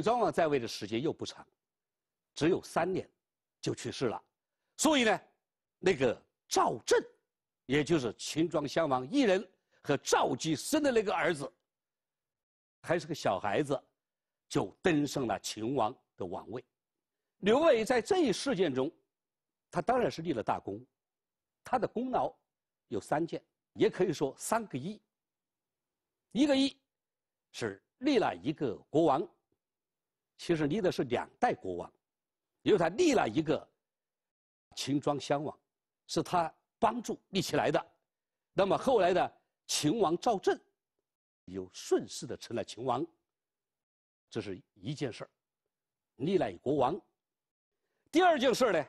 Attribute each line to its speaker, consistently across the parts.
Speaker 1: 楚庄王在位的时间又不长，只有三年，就去世了，所以呢，那个赵振，也就是秦庄襄王一人和赵姬生的那个儿子，还是个小孩子，就登上了秦王的王位。刘伟在这一事件中，他当然是立了大功，他的功劳有三件，也可以说三个一。一个一是立了一个国王。其实立的是两代国王，因为他立了一个秦庄襄王，是他帮助立起来的。那么后来的秦王赵振，又顺势的成了秦王。这是一件事儿，立了一国王。第二件事儿呢，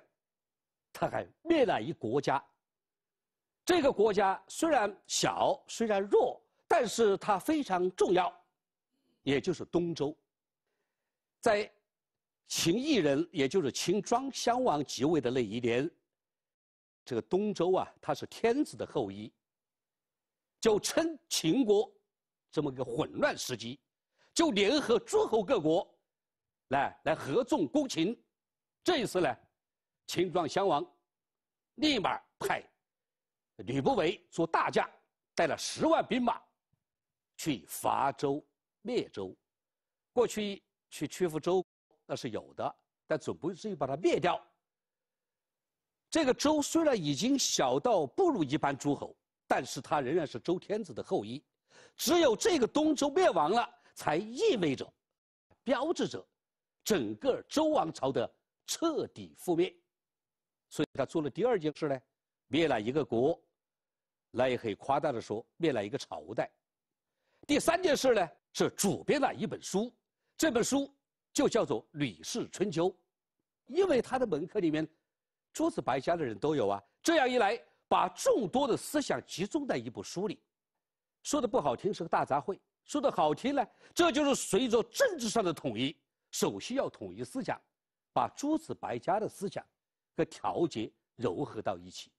Speaker 1: 他还灭了一国家。这个国家虽然小，虽然弱，但是它非常重要，也就是东周。在秦异人，也就是秦庄襄王即位的那一年，这个东周啊，他是天子的后裔，就称秦国这么个混乱时机，就联合诸侯各国，来来合纵攻秦。这一次呢，秦庄襄王立马派吕不韦做大将，带了十万兵马去伐周灭周。过去。去屈服周，那是有的，但总不至于把它灭掉。这个周虽然已经小到不如一般诸侯，但是他仍然是周天子的后裔。只有这个东周灭亡了，才意味着，标志着，整个周王朝的彻底覆灭。所以，他做了第二件事呢，灭了一个国，那也可以夸大的说，灭了一个朝代。第三件事呢，是主编了一本书。这本书就叫做《吕氏春秋》，因为他的门客里面，诸子百家的人都有啊。这样一来，把众多的思想集中在一部书里，说的不好听是个大杂烩；说的好听呢，这就是随着政治上的统一，首先要统一思想，把诸子百家的思想和调节糅合到一起。